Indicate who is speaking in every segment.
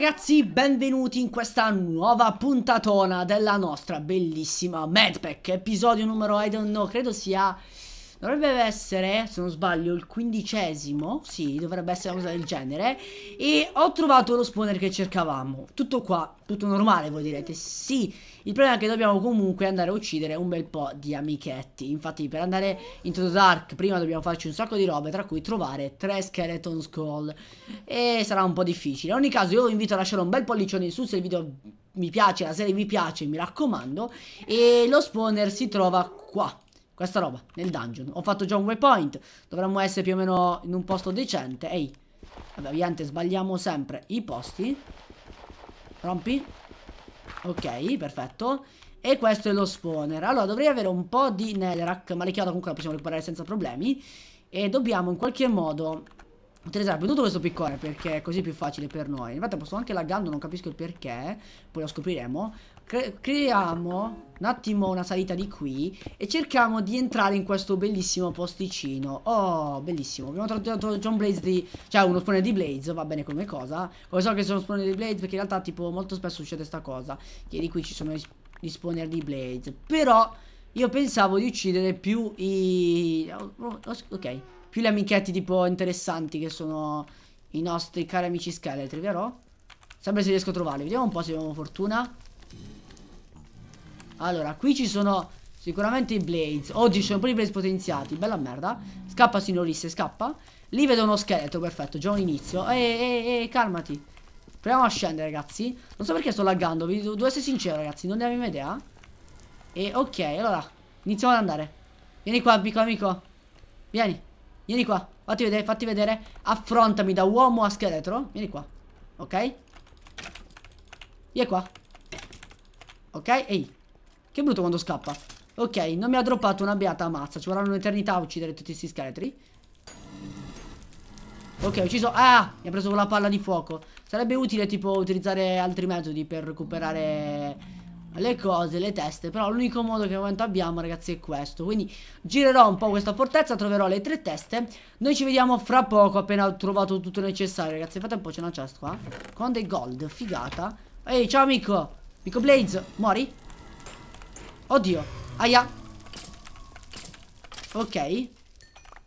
Speaker 1: Ragazzi, benvenuti in questa nuova puntatona della nostra bellissima Madpack, episodio numero, I don't know, credo sia Dovrebbe essere, se non sbaglio, il quindicesimo. Sì, dovrebbe essere una cosa del genere. E ho trovato lo spawner che cercavamo. Tutto qua, tutto normale, voi direte. Sì, il problema è che dobbiamo comunque andare a uccidere un bel po' di amichetti. Infatti, per andare into the dark, prima dobbiamo farci un sacco di robe, tra cui trovare tre skeleton skull. E sarà un po' difficile. In ogni caso, io vi invito a lasciare un bel pollicione in su se il video mi piace, la serie vi piace, mi raccomando. E lo spawner si trova qua questa roba, nel dungeon. Ho fatto già un waypoint. Dovremmo essere più o meno in un posto decente. Ehi. Vabbè, ovviamente sbagliamo sempre i posti. Rompi. Ok, perfetto. E questo è lo spawner. Allora, dovrei avere un po' di netherrack, ma le chiodo comunque la possiamo recuperare senza problemi. E dobbiamo in qualche modo utilizzare tutto questo piccone perché è così più facile per noi. Infatti posso anche laggando, non capisco il perché, poi lo scopriremo cre creiamo un attimo una salita di qui e cerchiamo di entrare in questo bellissimo posticino. Oh, bellissimo. Abbiamo trovato John Blaze di... cioè uno spawn di Blaze, va bene come cosa. Come so che sono spawn di Blaze perché in realtà tipo molto spesso succede questa cosa. Che di qui ci sono gli spawner di Blaze. Però io pensavo di uccidere più i... ok. Più gli amichetti tipo interessanti che sono i nostri cari amici scheletri, vero? Sempre se riesco a trovarli. Vediamo un po' se abbiamo fortuna. Allora, qui ci sono sicuramente i Blades. Oggi ci sono pure i Blades potenziati. Bella merda. Scappa, signorisse, scappa. Lì vedo uno scheletro, perfetto. Già un inizio. Ehi, ehi, ehi, calmati. Proviamo a scendere, ragazzi. Non so perché sto laggando. Vi devo essere sincero, ragazzi. Non ne avevo idea. E ok, allora. Iniziamo ad andare. Vieni qua, amico, amico. Vieni. Vieni qua. Fatti vedere, fatti vedere. Affrontami da uomo a scheletro. Vieni qua. Ok? Vieni qua. Ok? Ehi. Che brutto quando scappa. Ok, non mi ha droppato una beata mazza. Ci vorranno un'eternità a uccidere tutti questi scheletri. Ok, ho ucciso... Ah! Mi ha preso con la palla di fuoco. Sarebbe utile, tipo, utilizzare altri metodi per recuperare le cose, le teste Però l'unico modo che al momento abbiamo ragazzi è questo Quindi girerò un po' questa fortezza Troverò le tre teste Noi ci vediamo fra poco appena ho trovato tutto necessario Ragazzi Fate un po', c'è una chest qua Con dei gold, figata Ehi ciao amico Amico Blaze, muori? Oddio. Aia. Ok. Abbiamo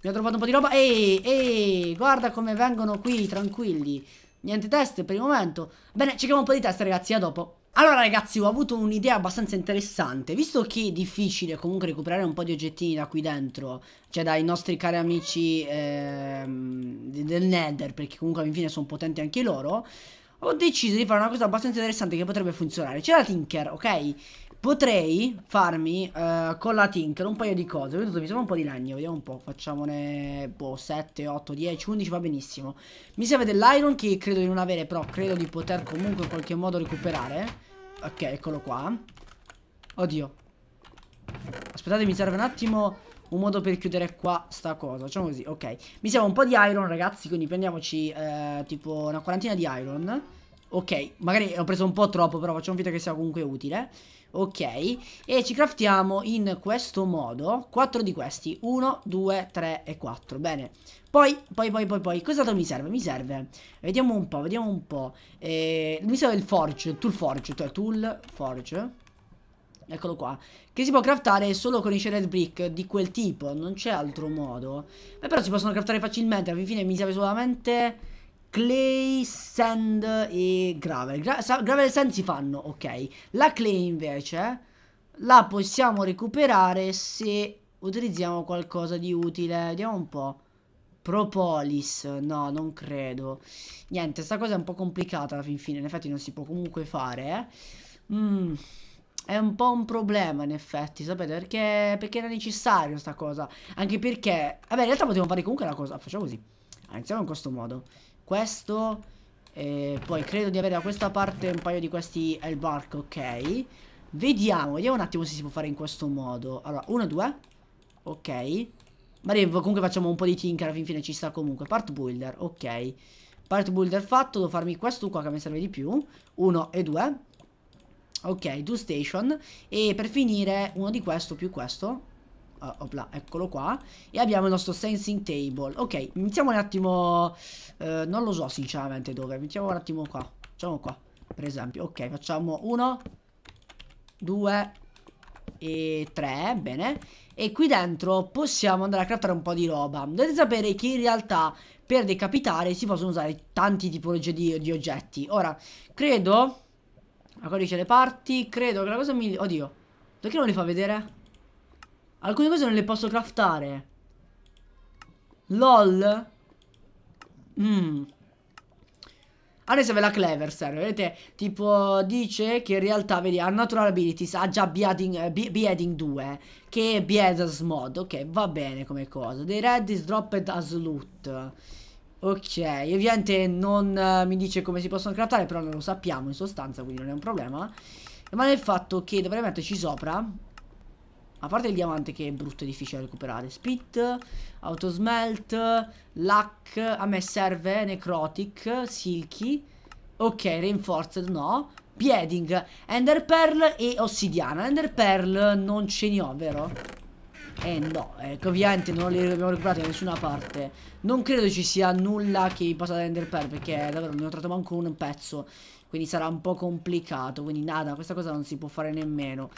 Speaker 1: trovato un po' di roba. Ehi, ehi, guarda come vengono qui, tranquilli. Niente test per il momento. Bene, cerchiamo un po' di test, ragazzi, a dopo. Allora ragazzi ho avuto un'idea abbastanza interessante Visto che è difficile comunque recuperare un po' di oggettini da qui dentro Cioè dai nostri cari amici ehm, del Nether Perché comunque alla fine sono potenti anche loro Ho deciso di fare una cosa abbastanza interessante che potrebbe funzionare C'è la Tinker, ok? Potrei farmi uh, con la Tinker un paio di cose. Vedete, mi serve un po' di legno, vediamo un po'. Facciamone boh, 7, 8, 10, 11, va benissimo. Mi serve dell'iron che credo di non avere, però credo di poter comunque in qualche modo recuperare. Ok, eccolo qua. Oddio. Aspettate, mi serve un attimo un modo per chiudere qua sta cosa. Facciamo così, ok. Mi serve un po' di iron, ragazzi, quindi prendiamoci eh, tipo una quarantina di iron. Ok, magari ho preso un po' troppo, però facciamo finta che sia comunque utile. Ok, e ci craftiamo in questo modo 4 di questi, 1, 2, 3 e 4, bene Poi, poi, poi, poi, poi, cos'altro mi serve? Mi serve, vediamo un po', vediamo un po' eh, Mi serve il forge, tool forge, cioè tool forge Eccolo qua Che si può craftare solo con i shredded brick di quel tipo Non c'è altro modo Beh però si possono craftare facilmente Alla fine mi serve solamente Clay, Sand e Gravel. Gra gravel e Sand si fanno, ok. La Clay invece la possiamo recuperare se utilizziamo qualcosa di utile. Vediamo un po'. Propolis, no, non credo. Niente, sta cosa è un po' complicata alla fin fine, in effetti non si può comunque fare, eh. Mm, è un po' un problema, in effetti, sapete, perché, perché era necessario sta cosa. Anche perché, vabbè, in realtà potevamo fare comunque la cosa, facciamo così. Iniziamo in questo modo questo eh, poi credo di avere da questa parte un paio di questi l ok Vediamo, vediamo un attimo se si può fare in questo modo Allora, 1, 2 Ok Ma comunque facciamo un po' di tinker, alla fine ci sta comunque Part builder, ok Part builder fatto, devo farmi questo qua che mi serve di più 1 e 2 Ok, 2 station E per finire uno di questo più questo uh, opla, eccolo qua. E abbiamo il nostro sensing table. Ok, iniziamo un attimo... Uh, non lo so sinceramente dove. Mettiamo un attimo qua. Facciamo qua, per esempio. Ok, facciamo uno, due e tre, bene. E qui dentro possiamo andare a craftare un po' di roba. Dovete sapere che in realtà per decapitare si possono usare tanti tipologie di, di oggetti. Ora, credo... A codice le parti, credo che la cosa migliore... Oddio, perché non li fa vedere? Alcune cose non le posso craftare. LOL. Mmm. Adesso ve la Clever, serve, vedete? Tipo, dice che in realtà, vedi, ha Natural Abilities, ha già Beheading, uh, eh, beheading 2, che è Beheaders Mod, ok, va bene come cosa. The Red is dropped as loot. Ok, ovviamente non uh, mi dice come si possono craftare, però non lo sappiamo in sostanza, quindi non è un problema. Ma il fatto che dovrei metterci sopra a parte il diamante che è brutto e difficile da recuperare. Spit, autosmelt, luck. A me serve necrotic, silky. Ok, reinforced no. Pieding, ender pearl e ossidiana. Ender pearl non ce ne ho, vero? Eh no, ecco, ovviamente non li abbiamo recuperati da nessuna parte Non credo ci sia nulla che possa render per Perché davvero non ho trovato manco un pezzo quindi sarà un po' complicato Quindi nada, questa cosa non si può fare nemmeno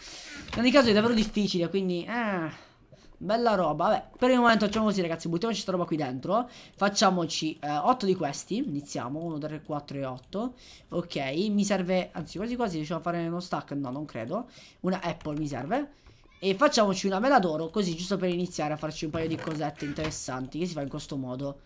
Speaker 1: In ogni caso è davvero difficile Quindi, eh... Bella roba, vabbè, per il momento facciamo così ragazzi, buttiamoci questa roba qui dentro Facciamoci eh, 8 di questi, iniziamo, 1, 3, 4 e 8 Ok, mi serve, anzi quasi quasi riusciamo a fare uno stack, no non credo Una apple mi serve e facciamoci una mela d'oro Così giusto per iniziare a farci un paio di cosette interessanti Che si fa in questo modo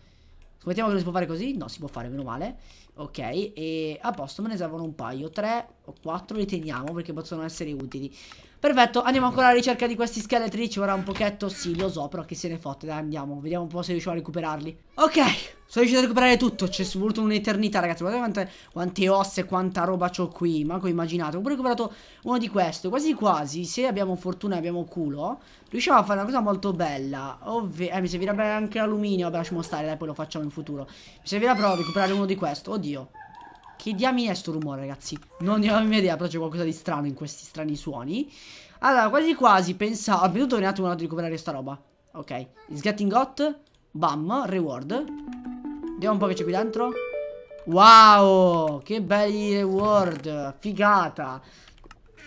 Speaker 1: Scommettiamo che non si può fare così? No, si può fare, meno male Ok, e a posto me ne servono un paio Tre o 4 li teniamo perché possono essere utili. Perfetto, andiamo ancora alla ricerca di questi scheletri. Ci vorrà un pochetto, sì, lo so, però che se ne fotte. Dai, andiamo, vediamo un po' se riusciamo a recuperarli. Ok, sono riuscito a recuperare tutto. Ci è voluto un'eternità, ragazzi. Guardate quante, quante ossa e quanta roba ho qui. Manco immaginate. Ho pure recuperato uno di questi. Quasi quasi, se abbiamo fortuna e abbiamo culo, riusciamo a fare una cosa molto bella. Ovvero, eh, mi servirebbe anche l'alluminio. Vabbè, lasciamo stare, dai, poi lo facciamo in futuro. Mi servirà però recuperare uno di questo, Oddio. Che diamine è sto rumore ragazzi? Non ne ho idea però c'è qualcosa di strano in questi strani suoni Allora quasi quasi pensavo Ho bevuto un attimo un di recuperare sta roba Ok It's getting hot Bam Reward Vediamo un po' che c'è qui dentro Wow Che belli reward Figata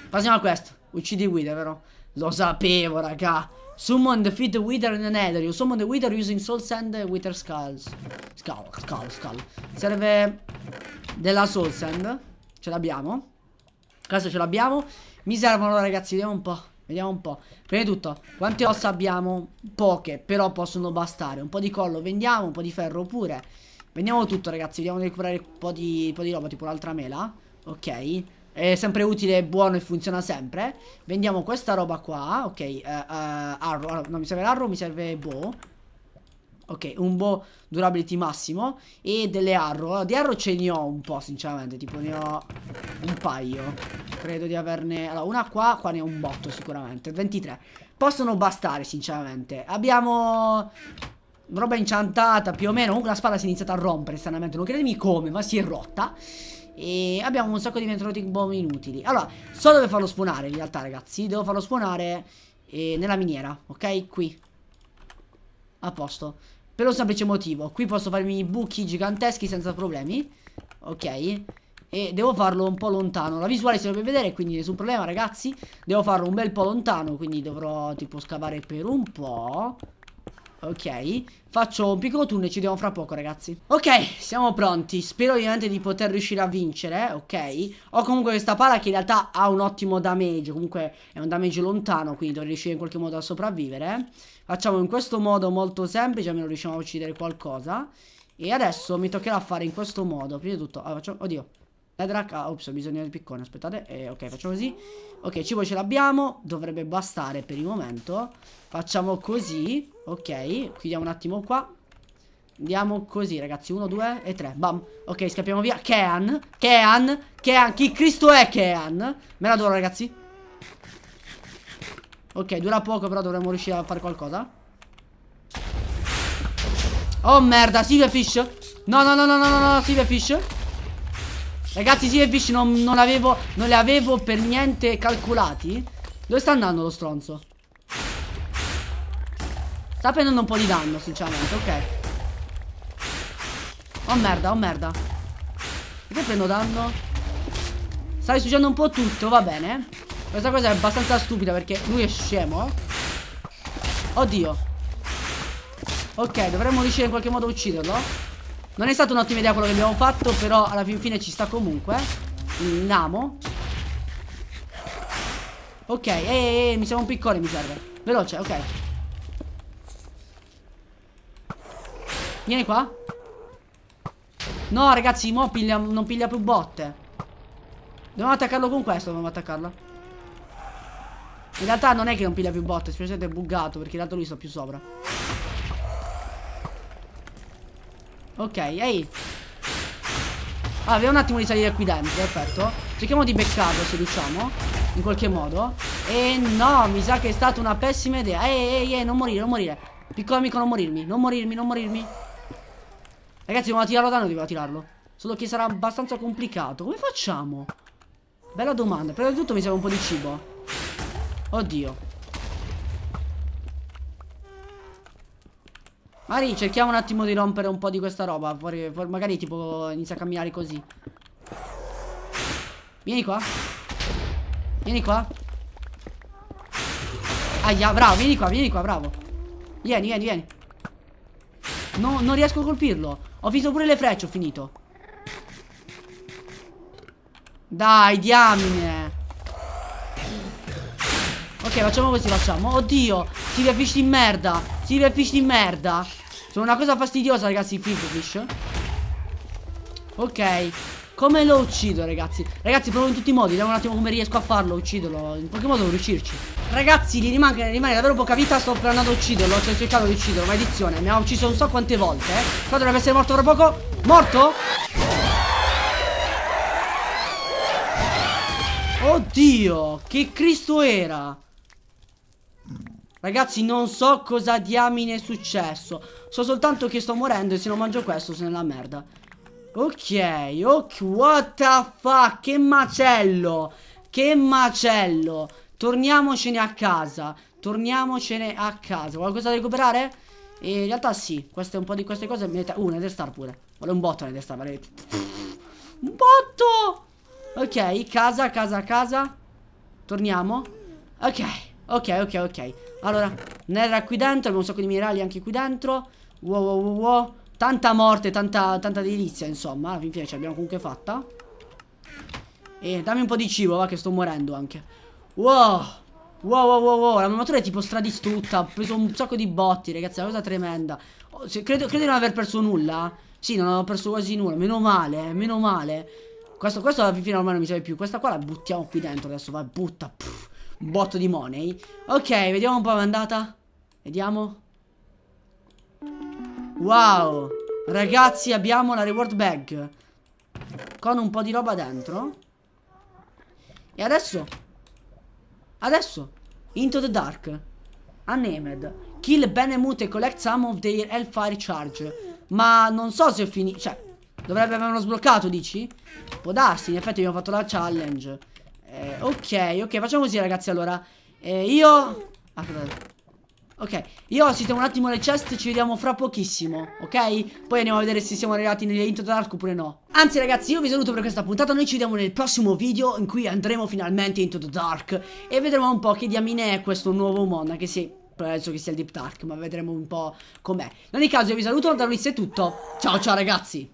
Speaker 1: Passiamo a questo Uccidi guida vero? Lo sapevo raga Summon defeat the Wither and the Nether. You summon the Wither using Soul Sand and uh, Wither Skulls. Skull, skull, skull. Serve della Soul Sand. Ce l'abbiamo. Questo ce l'abbiamo. Mi servono ragazzi, vediamo un po'. Vediamo un po'. Prima di tutto, quante ossa abbiamo? Poche, però possono bastare. Un po' di collo vendiamo, un po' di ferro pure. Vendiamo tutto ragazzi, vediamo di recuperare un po' di, un po di roba, tipo l'altra mela. Ok. È sempre utile, è buono e funziona sempre Vendiamo questa roba qua Ok, uh, eh, uh, eh, arrow allora, Non mi serve l'arrow, mi serve bow Ok, un bow durability massimo E delle arrow allora, Di arrow ce ne ho un po' sinceramente Tipo ne ho un paio Credo di averne Allora, una qua, qua ne ho un botto sicuramente 23 Possono bastare sinceramente Abbiamo roba inchantata più o meno Comunque la spada si è iniziata a rompere stranamente Non credimi come, ma si è rotta e abbiamo un sacco di Ventrotic Bomb inutili Allora, so dove farlo spawnare in realtà ragazzi Devo farlo spawnare eh, nella miniera, ok? Qui A posto Per un semplice motivo Qui posso farmi buchi giganteschi senza problemi Ok e devo farlo un po' lontano La visuale si dovrebbe vedere quindi nessun problema ragazzi Devo farlo un bel po' lontano Quindi dovrò tipo scavare per un po' Ok, faccio un piccolo turno e ci vediamo fra poco ragazzi Ok, siamo pronti, spero ovviamente di poter riuscire a vincere, ok Ho comunque questa pala che in realtà ha un ottimo damage, comunque è un damage lontano Quindi dovrei riuscire in qualche modo a sopravvivere Facciamo in questo modo molto semplice, almeno riusciamo a uccidere qualcosa E adesso mi toccherà fare in questo modo, prima di tutto, ah, faccio, oddio la dracca, ops, ho bisogno del piccone, aspettate. Eh, ok, facciamo così. Ok, cibo ce l'abbiamo, dovrebbe bastare per il momento. Facciamo così, ok, chiudiamo un attimo qua. Andiamo così, ragazzi. Uno, due e tre, Bam. Ok, scappiamo via. Kean. Kean. Kean. Chi Cristo è Kean? Me la do, ragazzi. Ok, dura poco, però dovremmo riuscire a fare qualcosa. Oh, merda. Silverfish. No, no, no, no, no, no, no. Silverfish. Ragazzi sì e fish non, non, avevo, non le avevo per niente calcolati Dove sta andando lo stronzo? Sta prendendo un po' di danno sinceramente ok Oh merda oh merda Perché prendo danno? Sta distruggendo un po' tutto va bene Questa cosa è abbastanza stupida perché lui è scemo Oddio Ok dovremmo riuscire in qualche modo a ucciderlo non è stata un'ottima idea quello che abbiamo fatto Però alla fin fine ci sta comunque Namo Ok, ehi, ehi, eh, mi serve un piccone, mi serve Veloce, ok Vieni qua No, ragazzi, mo piglia, non piglia più botte Dobbiamo attaccarlo con questo, dobbiamo attaccarlo in realtà non è che non piglia più botte, Specialmente è buggato perché in realtà lui sta più sopra. Ok, ehi. Allora, vediamo un attimo di salire qui dentro, perfetto. Cerchiamo di beccarlo se riusciamo, in qualche modo. E no, mi sa che è stata una pessima idea. Ehi, ehi, ehi, non morire, non morire. Piccolo amico, non morirmi, non morirmi, non morirmi. Ragazzi, dobbiamo tirarlo da noi, dobbiamo tirarlo. Solo che sarà abbastanza complicato. Come facciamo? Bella domanda. Prima di tutto mi serve un po' di cibo. Oddio. Magari cerchiamo un attimo di rompere un po' di questa roba Magari tipo inizia a camminare così Vieni qua Vieni qua Aia, bravo, vieni qua, vieni qua, bravo Vieni, vieni, vieni no, Non riesco a colpirlo Ho visto pure le frecce, ho finito Dai, diamine Ok, facciamo così, facciamo Oddio, si vi affisci di merda Si vi affisci di merda sono una cosa fastidiosa, ragazzi, i Fizzfish. Ok. Come lo uccido, ragazzi? Ragazzi, provo in tutti i modi. Vediamo un attimo come riesco a farlo, Ucciderlo. In qualche modo devo riuscirci. Ragazzi, gli rimane, rimane davvero poca vita. Sto provando a ucciderlo. Cioè, cercando di ucciderlo. Maledizione. Mi ha ucciso non so quante volte. Eh. Qua dovrebbe essere morto tra poco. Morto? Oddio, che Cristo era? Ragazzi non so cosa diamine è successo So soltanto che sto morendo e se non mangio questo sono nella merda Ok, ok, what the fuck Che macello Che macello Torniamocene a casa Torniamocene a casa Qualcosa da recuperare? E eh, in realtà sì queste, Un po' di queste cose mi Uh, star pure Vuole un botto Nether Star vale... Un botto Ok, casa, casa, casa Torniamo Ok Ok, ok, ok. Allora, Nerra qui dentro, abbiamo un sacco di minerali anche qui dentro. Wow, wow, wow, wow. Tanta morte, tanta, tanta delizia, insomma. Fin fine ce l'abbiamo comunque fatta. E dammi un po' di cibo, va, che sto morendo anche. Wow. Wow, wow, wow, wow. La mamatura è tipo stradistrutta. Ho preso un sacco di botti, ragazzi. È una cosa tremenda. Oh, se, credo, credo di non aver perso nulla. Sì, non ho perso quasi nulla. Meno male, eh, meno male. Questo, questo alla fine ormai non mi serve più. Questa qua la buttiamo qui dentro adesso. Vai, butta. Pff un botto di money. Ok, vediamo un po' come è andata. Vediamo. Wow. Ragazzi, abbiamo la reward bag. Con un po' di roba dentro. E adesso? Adesso. Into the dark. Unnamed. Kill Benemute e collect some of their Hellfire Charge. Ma non so se ho finito. Cioè, dovrebbe averlo sbloccato, dici? Può darsi, in effetti abbiamo fatto la challenge eh, ok, ok, facciamo così ragazzi allora eh, Io... Ah, ok, io sistemo un attimo le chest, ci vediamo fra pochissimo, ok? Poi andiamo a vedere se siamo arrivati nelle intro dark oppure no Anzi ragazzi, io vi saluto per questa puntata, noi ci vediamo nel prossimo video in cui andremo finalmente into the dark E vedremo un po' che diamine è questo nuovo mondo, anche se penso che sia il deep dark, ma vedremo un po' com'è In ogni caso io vi saluto, da Luis è tutto, ciao ciao ragazzi